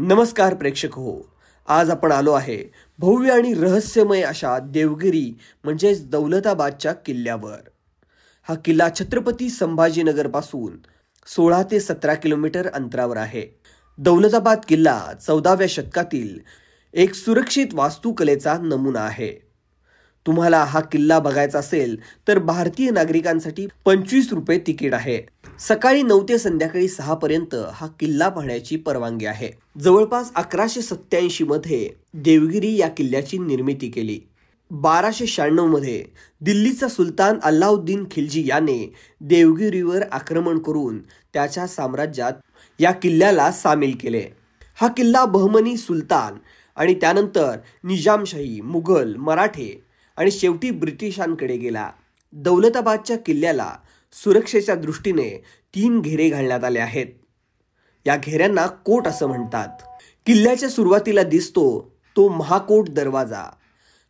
नमस्कार प्रेक्षक हो आज आपण आलो आहे भव्य आणि रहस्यमय अशा देवगिरी म्हणजेच दौलताबादच्या किल्ल्यावर हा किल्ला छत्रपती संभाजीनगरपासून सोळा ते सतरा किलोमीटर अंतरावर आहे दौलताबाद किल्ला चौदाव्या शतकातील एक सुरक्षित वास्तुकलेचा नमुना आहे तुम्हाला हा किल्ला बघायचा असेल तर भारतीय नागरिकांसाठी पंचवीस रुपये तिकीट आहे सकाळी नऊ ते संध्याकाळी सहा पर्यंत हा किल्ला पाहण्याची परवानगी आहे जवळपास अकराशे सत्याऐंशी मध्ये देवगिरी या किल्ल्याची निर्मिती केली बाराशे शहाण्णव मध्ये दिल्लीचा सुलतान अल्लाउद्दीन खिलजी याने देवगिरीवर आक्रमण करून त्याच्या साम्राज्यात या किल्ल्याला सामील केले हा किल्ला बहमनी सुलतान आणि त्यानंतर निजामशाही मुघल मराठे आणि शेवटी ब्रिटिशांकडे गेला दौलताबादच्या किल्ल्याला सुरक्षेच्या दृष्टीने तीन घेरे घालण्यात आले आहेत या घेऱ्यांना कोट असं म्हणतात किल्ल्याच्या सुरुवातीला दिसतो तो महाकोट दरवाजा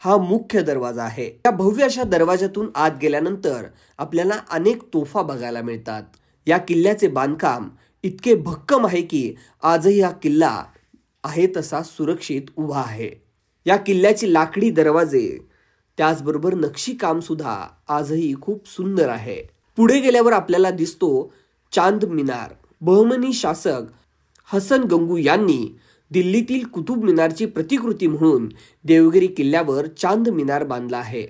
हा मुख्य दरवाजा आहे या भव्य अशा दरवाजातून आत गेल्यानंतर आपल्याला अनेक तोफा बघायला मिळतात या किल्ल्याचे बांधकाम इतके भक्कम आहे की आजही हा किल्ला आहे तसा सुरक्षित उभा आहे या किल्ल्याची लाकडी दरवाजे त्याचबरोबर सुद्धा आजही खूप सुंदर आहे पुढे गेल्यावर आपल्याला दिसतो चांद मिनार बहमनी शासक हसन गंगू यांनी दिल्लीतील कुतुब मिनारची प्रतिकृती म्हणून देवगिरी किल्ल्यावर चांद मिनार बांधला आहे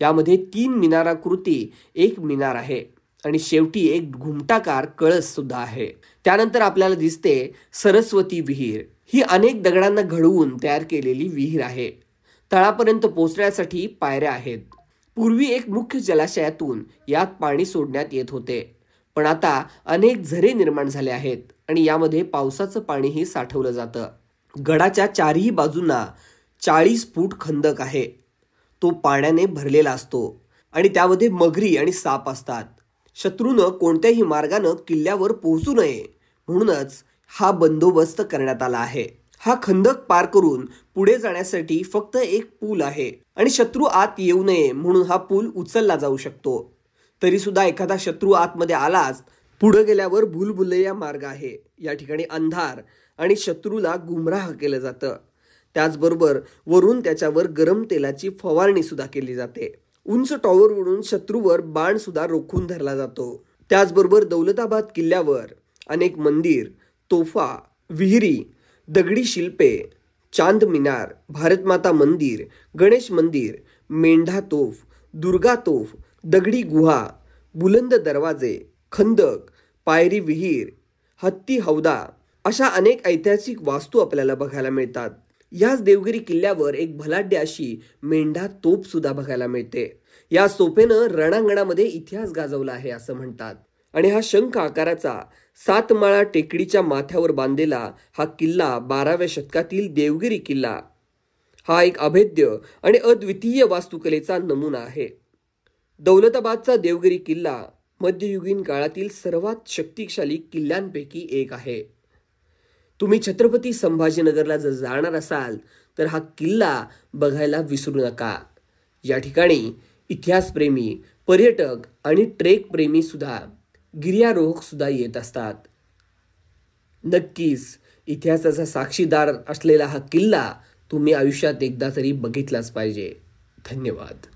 यामध्ये तीन मिनाराकृती एक मिनार आहे आणि शेवटी एक घुमटाकार कळस सुद्धा आहे त्यानंतर आपल्याला दिसते सरस्वती विहीर ही अनेक दगडांना घडवून तयार केलेली विहीर आहे तळापर्यंत पोहोचण्यासाठी पायऱ्या आहेत पूर्वी एक मुख्य जलाशयातून यात पाणी सोडण्यात येत होते पण आता अनेक झरे निर्माण झाले आहेत आणि यामध्ये पावसाचं पाणीही साठवलं जातं गडाच्या चारही बाजूंना चाळीस फूट खंदक आहे तो पाण्याने भरलेला असतो आणि त्यामध्ये मगरी आणि साप असतात शत्रूनं कोणत्याही मार्गानं किल्ल्यावर पोहोचू नये म्हणूनच हा बंदोबस्त करण्यात आला आहे हा खंदक पार करून पुढे जाण्यासाठी फक्त एक पूल आहे आणि शत्रू आत येऊ नये म्हणून हा पूल उचलला जाऊ शकतो तरी सुद्धा एखादा शत्रू आतमध्ये आलाच पुढे गेल्यावर भूलभुलैया मार्ग आहे या ठिकाणी अंधार आणि शत्रूला गुमराह केलं जातं त्याचबरोबर वरून त्याच्यावर गरम तेलाची फवारणी सुद्धा केली जाते उंच टॉवरवरून शत्रूवर बाण सुद्धा रोखून धरला जातो त्याचबरोबर दौलताबाद किल्ल्यावर अनेक मंदिर तोफा विहिरी दगडी शिल्पे चांद मिनार भारतमाता मंदिर गणेश मंदिर मेंढा तोफ दुर्गा तोफ दगडी गुहा बुलंद दरवाजे खंदक पायरी विहीर हत्ती हौदा अशा अनेक ऐतिहासिक वास्तू आपल्याला बघायला मिळतात याच देवगिरी किल्ल्यावर एक भलाढ्य अशी मेंढा तोप सुद्धा बघायला मिळते या सोपेनं रणांगणामध्ये इतिहास गाजवला आहे असं म्हणतात आणि हा शंख आकाराचा सात टेकडीच्या माथ्यावर बांधलेला हा किल्ला बाराव्या शतकातील देवगिरी किल्ला हा एक अभेद्य आणि अद्वितीय वास्तुकलेचा नमुना आहे दौलताबादचा देवगिरी किल्ला मध्ययुगीन काळातील सर्वात शक्तिशाली किल्ल्यांपैकी एक आहे तुम्ही छत्रपती संभाजीनगरला जर जाणार असाल तर हा किल्ला बघायला विसरू नका या ठिकाणी इतिहासप्रेमी पर्यटक आणि ट्रेकप्रेमीसुद्धा सुद्धा सुद्धा येत असतात नक्कीच इतिहासाचा साक्षीदार असलेला हा किल्ला तुम्ही आयुष्यात एकदा तरी बघितलाच पाहिजे धन्यवाद